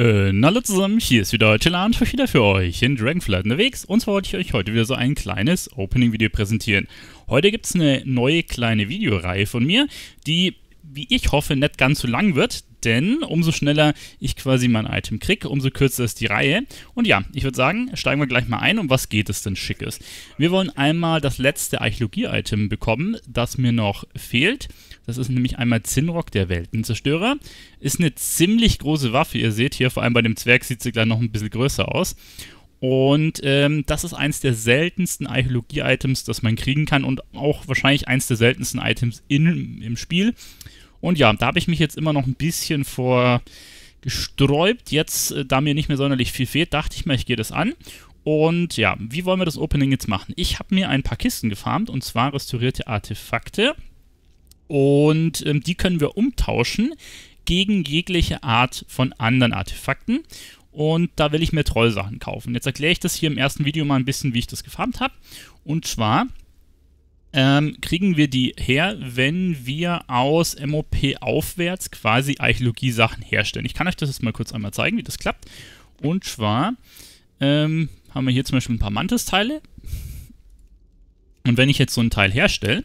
Äh, hallo zusammen, hier ist wieder Chillan für wieder für euch in Dragonflight unterwegs und zwar wollte ich euch heute wieder so ein kleines Opening-Video präsentieren. Heute gibt es eine neue kleine Videoreihe von mir, die, wie ich hoffe, nicht ganz so lang wird, denn umso schneller ich quasi mein Item kriege, umso kürzer ist die Reihe. Und ja, ich würde sagen, steigen wir gleich mal ein, um was geht es denn Schickes. Wir wollen einmal das letzte Archäologie-Item bekommen, das mir noch fehlt. Das ist nämlich einmal Zinrock, der Weltenzerstörer. Ist eine ziemlich große Waffe, ihr seht hier, vor allem bei dem Zwerg sieht sie gleich noch ein bisschen größer aus. Und ähm, das ist eins der seltensten Archäologie-Items, das man kriegen kann und auch wahrscheinlich eins der seltensten Items in, im Spiel. Und ja, da habe ich mich jetzt immer noch ein bisschen vor gesträubt. Jetzt, äh, da mir nicht mehr sonderlich viel fehlt, dachte ich mir, ich gehe das an. Und ja, wie wollen wir das Opening jetzt machen? Ich habe mir ein paar Kisten gefarmt und zwar restaurierte Artefakte. Und ähm, die können wir umtauschen gegen jegliche Art von anderen Artefakten. Und da will ich mir Trollsachen kaufen. Jetzt erkläre ich das hier im ersten Video mal ein bisschen, wie ich das gefarmt habe. Und zwar ähm, kriegen wir die her, wenn wir aus MOP aufwärts quasi Archäologie-Sachen herstellen. Ich kann euch das jetzt mal kurz einmal zeigen, wie das klappt. Und zwar ähm, haben wir hier zum Beispiel ein paar Mantis-Teile. Und wenn ich jetzt so ein Teil herstelle,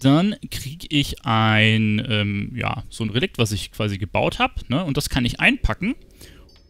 dann kriege ich ein, ähm, ja, so ein Relikt, was ich quasi gebaut habe. Ne? Und das kann ich einpacken.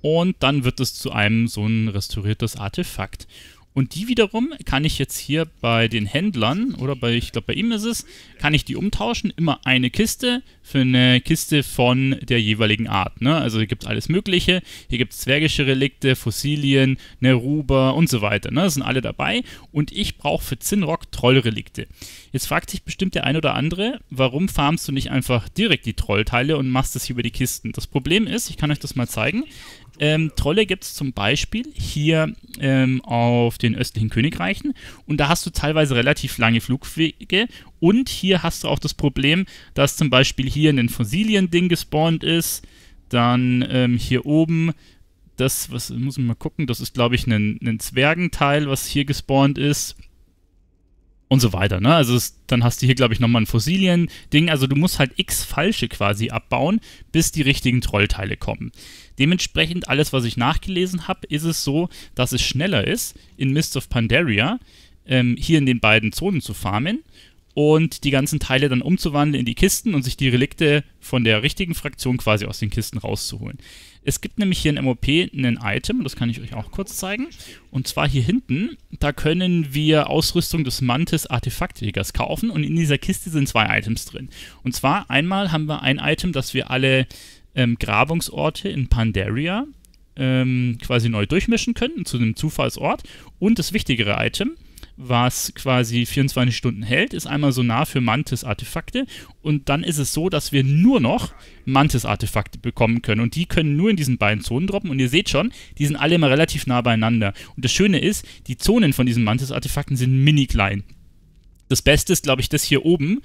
Und dann wird es zu einem so ein restauriertes Artefakt. Und die wiederum kann ich jetzt hier bei den Händlern oder bei, ich glaube bei ihm ist es, kann ich die umtauschen. Immer eine Kiste für eine Kiste von der jeweiligen Art. Ne? Also hier gibt es alles Mögliche. Hier gibt es zwergische Relikte, Fossilien, Neruba und so weiter. Ne? Das sind alle dabei. Und ich brauche für Zinrock Trollrelikte. Jetzt fragt sich bestimmt der ein oder andere, warum farmst du nicht einfach direkt die Trollteile und machst das hier über die Kisten? Das Problem ist, ich kann euch das mal zeigen. Ähm, Trolle gibt es zum Beispiel hier ähm, auf den östlichen Königreichen und da hast du teilweise relativ lange Flugwege und hier hast du auch das Problem, dass zum Beispiel hier ein Fossilien-Ding gespawnt ist. Dann ähm, hier oben, das, was muss ich mal gucken, das ist, glaube ich, ein, ein Zwergenteil, was hier gespawnt ist und so weiter. Ne? Also es, dann hast du hier, glaube ich, nochmal ein Fossilien-Ding. Also du musst halt x Falsche quasi abbauen, bis die richtigen Trollteile kommen. Dementsprechend, alles, was ich nachgelesen habe, ist es so, dass es schneller ist, in Mist of Pandaria ähm, hier in den beiden Zonen zu farmen und die ganzen Teile dann umzuwandeln in die Kisten und sich die Relikte von der richtigen Fraktion quasi aus den Kisten rauszuholen. Es gibt nämlich hier in MOP ein Item, das kann ich euch auch kurz zeigen. Und zwar hier hinten, da können wir Ausrüstung des Mantis Artefaktjägers kaufen und in dieser Kiste sind zwei Items drin. Und zwar einmal haben wir ein Item, dass wir alle ähm, Grabungsorte in Pandaria ähm, quasi neu durchmischen können zu einem Zufallsort. Und das wichtigere Item, was quasi 24 Stunden hält, ist einmal so nah für Mantis-Artefakte. Und dann ist es so, dass wir nur noch Mantis-Artefakte bekommen können. Und die können nur in diesen beiden Zonen droppen. Und ihr seht schon, die sind alle immer relativ nah beieinander. Und das Schöne ist, die Zonen von diesen Mantis-Artefakten sind mini klein. Das Beste ist, glaube ich, das hier oben.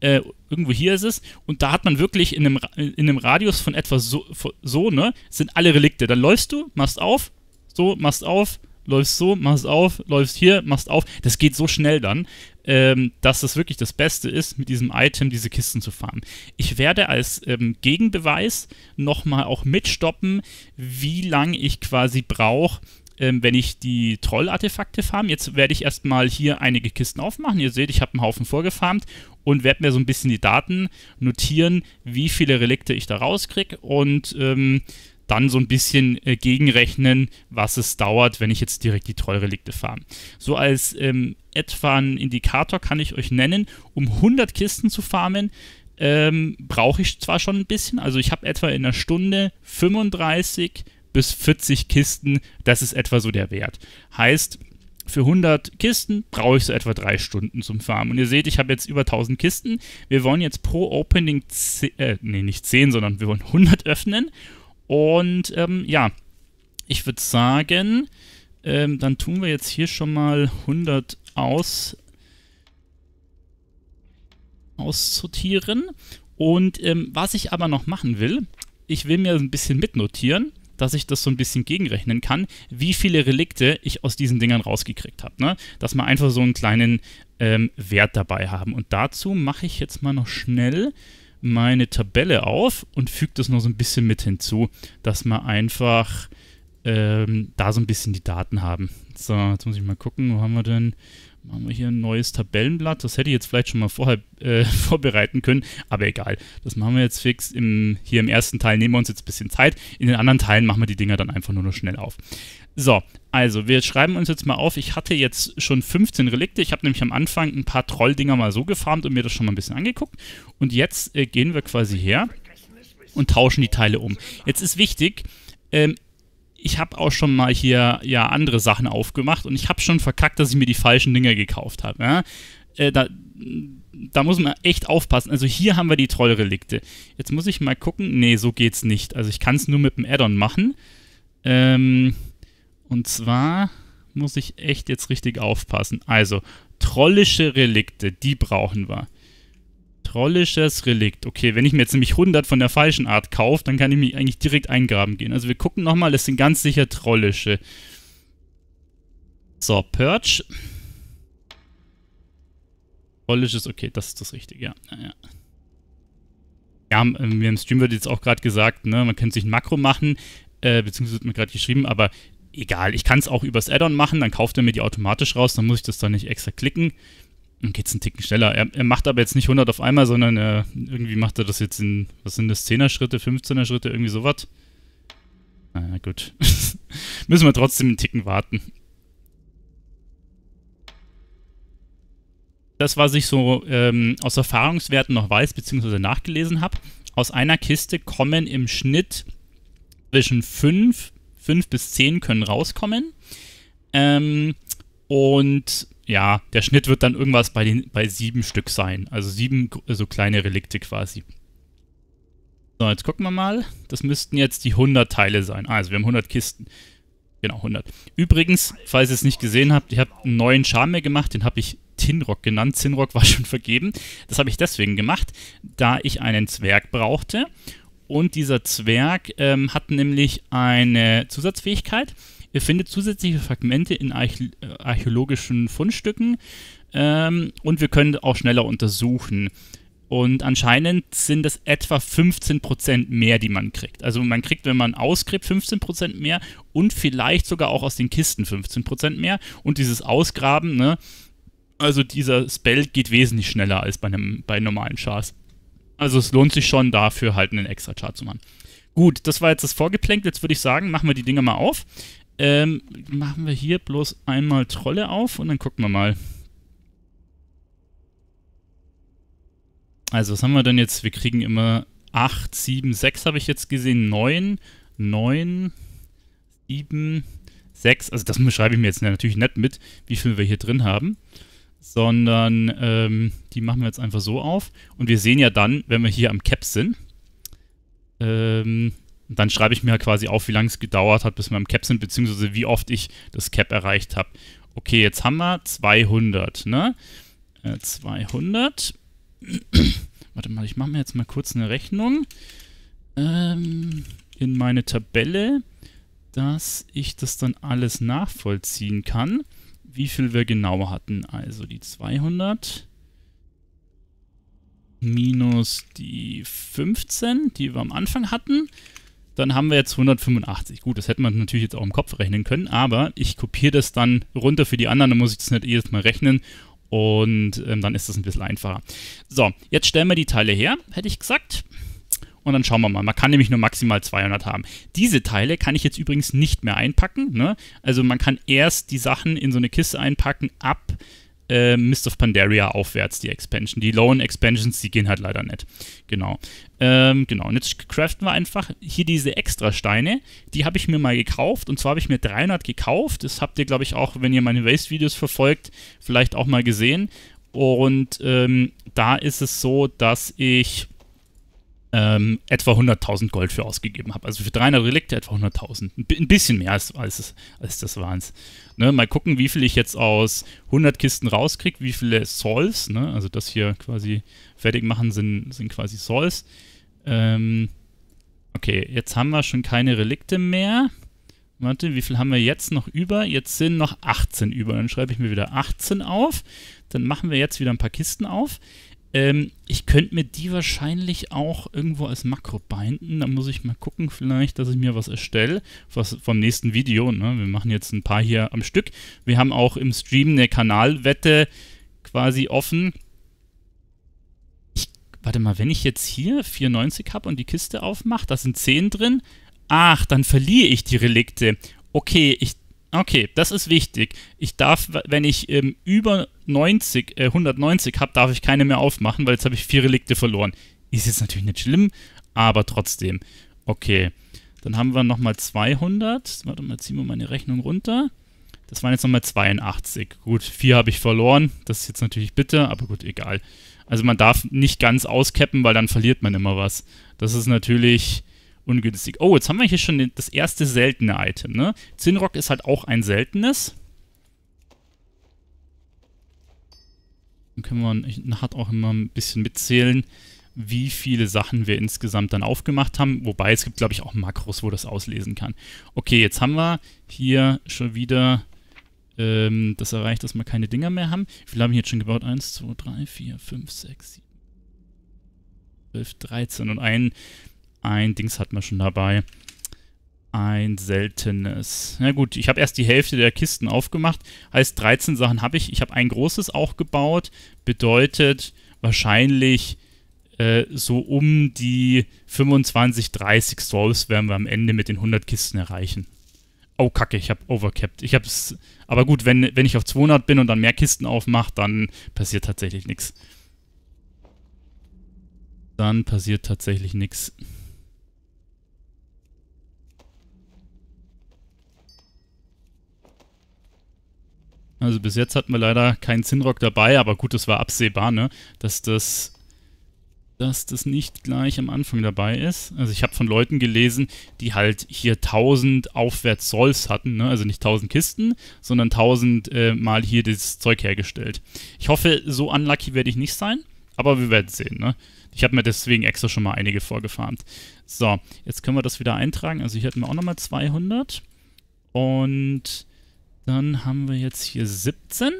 Äh, irgendwo hier ist es, und da hat man wirklich in einem, in einem Radius von etwa so, so, ne, sind alle Relikte. Dann läufst du, machst auf, so, machst auf, läufst so, machst auf, läufst hier, machst auf. Das geht so schnell dann, ähm, dass das wirklich das Beste ist, mit diesem Item diese Kisten zu farmen. Ich werde als ähm, Gegenbeweis nochmal auch mitstoppen, wie lange ich quasi brauche, ähm, wenn ich die Troll-Artefakte farm. Jetzt werde ich erstmal hier einige Kisten aufmachen. Ihr seht, ich habe einen Haufen vorgefarmt und werde mir so ein bisschen die Daten notieren, wie viele Relikte ich da rauskriege und ähm, dann so ein bisschen äh, gegenrechnen, was es dauert, wenn ich jetzt direkt die Trollrelikte farm. So als ähm, etwa ein Indikator kann ich euch nennen, um 100 Kisten zu farmen, ähm, brauche ich zwar schon ein bisschen, also ich habe etwa in einer Stunde 35 bis 40 Kisten, das ist etwa so der Wert. Heißt, für 100 Kisten brauche ich so etwa 3 Stunden zum Farmen. Und ihr seht, ich habe jetzt über 1000 Kisten. Wir wollen jetzt pro Opening, 10, äh, nee, nicht 10, sondern wir wollen 100 öffnen und ähm, ja, ich würde sagen, ähm, dann tun wir jetzt hier schon mal 100 aus aussortieren. Und ähm, was ich aber noch machen will, ich will mir ein bisschen mitnotieren, dass ich das so ein bisschen gegenrechnen kann, wie viele Relikte ich aus diesen Dingern rausgekriegt habe. Ne? Dass wir einfach so einen kleinen ähm, Wert dabei haben. Und dazu mache ich jetzt mal noch schnell meine Tabelle auf und füge das noch so ein bisschen mit hinzu, dass wir einfach ähm, da so ein bisschen die Daten haben. So, jetzt muss ich mal gucken, wo haben wir denn? Machen wir hier ein neues Tabellenblatt. Das hätte ich jetzt vielleicht schon mal vorher äh, vorbereiten können, aber egal. Das machen wir jetzt fix. Im, hier im ersten Teil nehmen wir uns jetzt ein bisschen Zeit. In den anderen Teilen machen wir die Dinger dann einfach nur noch schnell auf. So, also wir schreiben uns jetzt mal auf. Ich hatte jetzt schon 15 Relikte. Ich habe nämlich am Anfang ein paar Trolldinger mal so gefarmt und mir das schon mal ein bisschen angeguckt. Und jetzt äh, gehen wir quasi her und tauschen die Teile um. Jetzt ist wichtig, ähm, ich habe auch schon mal hier ja andere Sachen aufgemacht und ich habe schon verkackt, dass ich mir die falschen Dinger gekauft habe. Ja? Äh, da, da muss man echt aufpassen. Also hier haben wir die Trollrelikte. Jetzt muss ich mal gucken. Nee, so geht's nicht. Also ich kann es nur mit dem Addon machen. Ähm, und zwar muss ich echt jetzt richtig aufpassen. Also, trollische Relikte, die brauchen wir trollisches Relikt. Okay, wenn ich mir jetzt nämlich 100 von der falschen Art kaufe, dann kann ich mich eigentlich direkt eingraben gehen. Also wir gucken nochmal, das sind ganz sicher trollische. So, Purge. Trollisches, okay, das ist das Richtige, ja. Naja. Ja, wir ähm, im Stream wird jetzt auch gerade gesagt, ne, man könnte sich ein Makro machen, äh, beziehungsweise wird mir gerade geschrieben, aber egal, ich kann es auch übers Addon machen, dann kauft er mir die automatisch raus, dann muss ich das da nicht extra klicken. Dann es einen Ticken schneller. Er, er, macht aber jetzt nicht 100 auf einmal, sondern er, irgendwie macht er das jetzt in, was sind das, 10er Schritte, 15er Schritte, irgendwie sowas. Na gut. Müssen wir trotzdem einen Ticken warten. Das, was ich so ähm, aus Erfahrungswerten noch weiß, beziehungsweise nachgelesen habe, aus einer Kiste kommen im Schnitt zwischen 5, 5 bis 10 können rauskommen. Ähm, und ja, der Schnitt wird dann irgendwas bei, den, bei sieben Stück sein. Also sieben so also kleine Relikte quasi. So, jetzt gucken wir mal. Das müssten jetzt die 100 Teile sein. Ah, also wir haben 100 Kisten. Genau, 100. Übrigens, falls ihr es nicht gesehen habt, ich habe einen neuen Charme gemacht. Den habe ich Tinrock genannt. Tinrock war schon vergeben. Das habe ich deswegen gemacht, da ich einen Zwerg brauchte. Und dieser Zwerg ähm, hat nämlich eine Zusatzfähigkeit. Ihr findet zusätzliche Fragmente in Arch äh, archäologischen Fundstücken ähm, und wir können auch schneller untersuchen. Und anscheinend sind es etwa 15% mehr, die man kriegt. Also man kriegt, wenn man ausgräbt, 15% mehr und vielleicht sogar auch aus den Kisten 15% mehr. Und dieses Ausgraben, ne, also dieser Spell geht wesentlich schneller als bei, einem, bei normalen Chars. Also es lohnt sich schon dafür halt einen extra Char zu machen. Gut, das war jetzt das Vorgeplänkel. Jetzt würde ich sagen, machen wir die Dinger mal auf. Ähm, machen wir hier bloß einmal Trolle auf und dann gucken wir mal. Also, was haben wir denn jetzt? Wir kriegen immer 8, 7, 6 habe ich jetzt gesehen, 9, 9, 7, 6. Also das schreibe ich mir jetzt natürlich nicht mit, wie viel wir hier drin haben, sondern ähm, die machen wir jetzt einfach so auf. Und wir sehen ja dann, wenn wir hier am Cap sind, ähm, und dann schreibe ich mir halt quasi auf, wie lange es gedauert hat, bis wir im Cap sind, beziehungsweise wie oft ich das Cap erreicht habe. Okay, jetzt haben wir 200, ne? 200. Äh, Warte mal, ich mache mir jetzt mal kurz eine Rechnung ähm, in meine Tabelle, dass ich das dann alles nachvollziehen kann, wie viel wir genau hatten. Also die 200 minus die 15, die wir am Anfang hatten dann haben wir jetzt 185. Gut, das hätte man natürlich jetzt auch im Kopf rechnen können, aber ich kopiere das dann runter für die anderen, dann muss ich das nicht jedes Mal rechnen und ähm, dann ist das ein bisschen einfacher. So, jetzt stellen wir die Teile her, hätte ich gesagt. Und dann schauen wir mal. Man kann nämlich nur maximal 200 haben. Diese Teile kann ich jetzt übrigens nicht mehr einpacken. Ne? Also man kann erst die Sachen in so eine Kiste einpacken ab äh, Mist of Pandaria aufwärts, die Expansion. Die Lone Expansions, die gehen halt leider nicht. Genau. Ähm, genau, und jetzt craften wir einfach hier diese extra Steine. Die habe ich mir mal gekauft. Und zwar habe ich mir 300 gekauft. Das habt ihr, glaube ich, auch, wenn ihr meine Waste-Videos verfolgt, vielleicht auch mal gesehen. Und ähm, da ist es so, dass ich ähm, etwa 100.000 Gold für ausgegeben habe. Also für 300 Relikte etwa 100.000. Ein bisschen mehr als, als, als das waren es. Ne, mal gucken, wie viel ich jetzt aus 100 Kisten rauskriege, wie viele Souls, ne, also das hier quasi fertig machen sind, sind quasi Souls. Ähm, okay, jetzt haben wir schon keine Relikte mehr. Warte, wie viel haben wir jetzt noch über? Jetzt sind noch 18 über. Dann schreibe ich mir wieder 18 auf. Dann machen wir jetzt wieder ein paar Kisten auf. Ähm, ich könnte mir die wahrscheinlich auch irgendwo als Makro binden. Da muss ich mal gucken, vielleicht, dass ich mir was erstelle. Was vom nächsten Video. Ne? Wir machen jetzt ein paar hier am Stück. Wir haben auch im Stream eine Kanalwette quasi offen. Ich, warte mal, wenn ich jetzt hier 94 habe und die Kiste aufmache, da sind 10 drin. Ach, dann verliere ich die Relikte. Okay, ich Okay, das ist wichtig. Ich darf, wenn ich ähm, über 90, äh, 190 habe, darf ich keine mehr aufmachen, weil jetzt habe ich vier Relikte verloren. Ist jetzt natürlich nicht schlimm, aber trotzdem. Okay, dann haben wir nochmal 200. Warte mal, ziehen wir meine Rechnung runter. Das waren jetzt nochmal 82. Gut, vier habe ich verloren. Das ist jetzt natürlich bitter, aber gut, egal. Also man darf nicht ganz auscappen, weil dann verliert man immer was. Das ist natürlich ungünstig. Oh, jetzt haben wir hier schon das erste seltene Item, ne? Zinrock ist halt auch ein seltenes. Dann können wir nachher auch immer ein bisschen mitzählen, wie viele Sachen wir insgesamt dann aufgemacht haben. Wobei es gibt, glaube ich, auch Makros, wo das auslesen kann. Okay, jetzt haben wir hier schon wieder ähm, das erreicht, dass wir keine Dinger mehr haben. Wie viele haben wir jetzt schon gebaut? 1, 2, 3, 4, 5, 6, 7, 12, 13 und einen ein Dings hat man schon dabei. Ein seltenes. Na gut, ich habe erst die Hälfte der Kisten aufgemacht. Heißt, 13 Sachen habe ich. Ich habe ein großes auch gebaut. Bedeutet wahrscheinlich äh, so um die 25, 30 Strolls werden wir am Ende mit den 100 Kisten erreichen. Oh, kacke, ich habe overcapped. Ich hab's. Aber gut, wenn, wenn ich auf 200 bin und dann mehr Kisten aufmache, dann passiert tatsächlich nichts. Dann passiert tatsächlich nichts. Also bis jetzt hatten wir leider keinen Zinrock dabei, aber gut, das war absehbar, ne? Dass das, dass das nicht gleich am Anfang dabei ist. Also ich habe von Leuten gelesen, die halt hier 1000 aufwärts Solls hatten, ne? Also nicht 1000 Kisten, sondern 1000 äh, mal hier das Zeug hergestellt. Ich hoffe, so unlucky werde ich nicht sein, aber wir werden sehen, ne? Ich habe mir deswegen extra schon mal einige vorgefarmt. So, jetzt können wir das wieder eintragen. Also hier hatten wir auch nochmal 200. Und dann haben wir jetzt hier 17.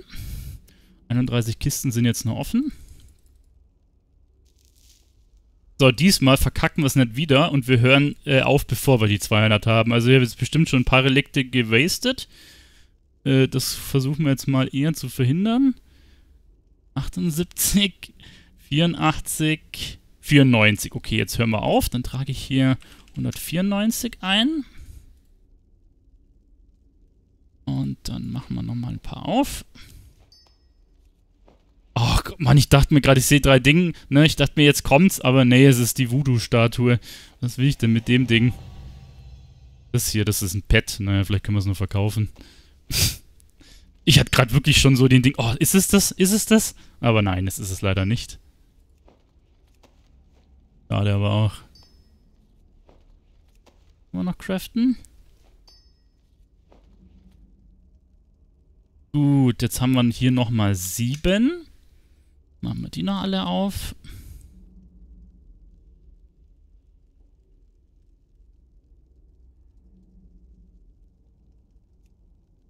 31 Kisten sind jetzt noch offen. So, diesmal verkacken wir es nicht wieder und wir hören äh, auf, bevor wir die 200 haben. Also hier haben jetzt bestimmt schon ein paar Relikte gewastet. Äh, das versuchen wir jetzt mal eher zu verhindern. 78, 84, 94. Okay, jetzt hören wir auf. Dann trage ich hier 194 ein. Und dann machen wir nochmal ein paar auf. Ach, oh, Mann, ich dachte mir gerade, ich sehe drei Dinge, ne? Ich dachte mir, jetzt kommt's, aber nee, es ist die Voodoo-Statue. Was will ich denn mit dem Ding? Das hier, das ist ein Pet. Naja, vielleicht können wir es nur verkaufen. ich hatte gerade wirklich schon so den Ding. Oh, ist es das? Ist es das? Aber nein, es ist es leider nicht. Schade aber auch. Wollen wir noch craften? Gut, jetzt haben wir hier nochmal sieben. Machen wir die noch alle auf.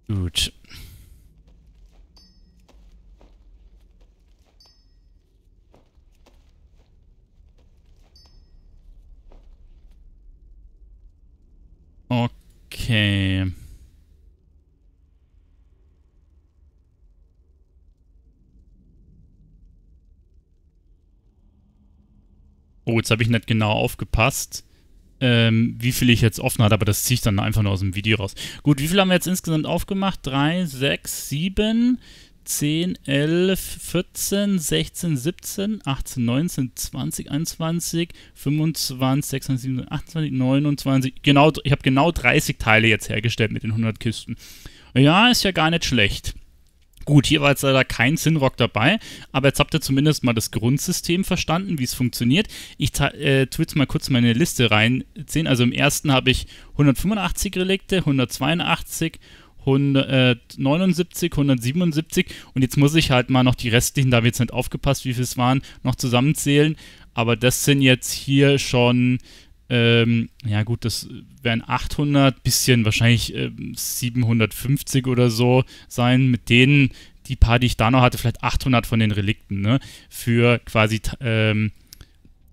Gut. Okay. oh, jetzt habe ich nicht genau aufgepasst, ähm, wie viel ich jetzt offen hatte, aber das ziehe ich dann einfach nur aus dem Video raus. Gut, wie viel haben wir jetzt insgesamt aufgemacht? 3, 6, 7, 10, 11, 14, 16, 17, 18, 19, 20, 21, 25, 26, 27, 28, 29. Genau, ich habe genau 30 Teile jetzt hergestellt mit den 100 Kisten. Ja, ist ja gar nicht schlecht. Gut, hier war jetzt leider kein Sinrock dabei, aber jetzt habt ihr zumindest mal das Grundsystem verstanden, wie es funktioniert. Ich äh, tue jetzt mal kurz meine Liste reinziehen. Also im ersten habe ich 185 Relikte, 182, 179, 177 und jetzt muss ich halt mal noch die restlichen, da habe ich jetzt nicht aufgepasst, wie viel es waren, noch zusammenzählen. Aber das sind jetzt hier schon ähm, ja, gut, das wären 800, bisschen wahrscheinlich äh, 750 oder so sein. Mit denen, die paar, die ich da noch hatte, vielleicht 800 von den Relikten, ne? Für quasi, ähm,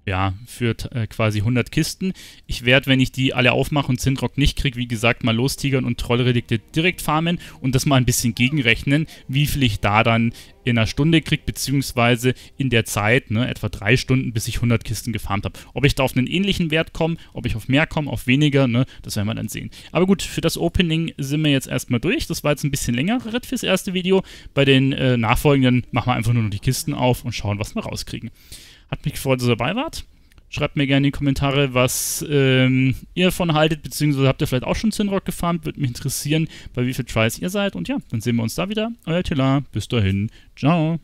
ja, für äh, quasi 100 Kisten. Ich werde, wenn ich die alle aufmache und Zindrock nicht kriege, wie gesagt, mal Lostigern und Trollrelikte direkt farmen und das mal ein bisschen gegenrechnen, wie viel ich da dann in einer Stunde kriege, beziehungsweise in der Zeit, ne, etwa drei Stunden, bis ich 100 Kisten gefarmt habe. Ob ich da auf einen ähnlichen Wert komme, ob ich auf mehr komme, auf weniger, ne, das werden wir dann sehen. Aber gut, für das Opening sind wir jetzt erstmal durch. Das war jetzt ein bisschen längerer Ritt fürs erste Video. Bei den äh, nachfolgenden machen wir einfach nur noch die Kisten auf und schauen, was wir rauskriegen. Hat mich gefreut, dass ihr dabei wart. Schreibt mir gerne in die Kommentare, was ähm, ihr davon haltet, beziehungsweise habt ihr vielleicht auch schon Zinrock gefahren. würde mich interessieren, bei wie viel Tries ihr seid. Und ja, dann sehen wir uns da wieder. Euer Tela, bis dahin, ciao.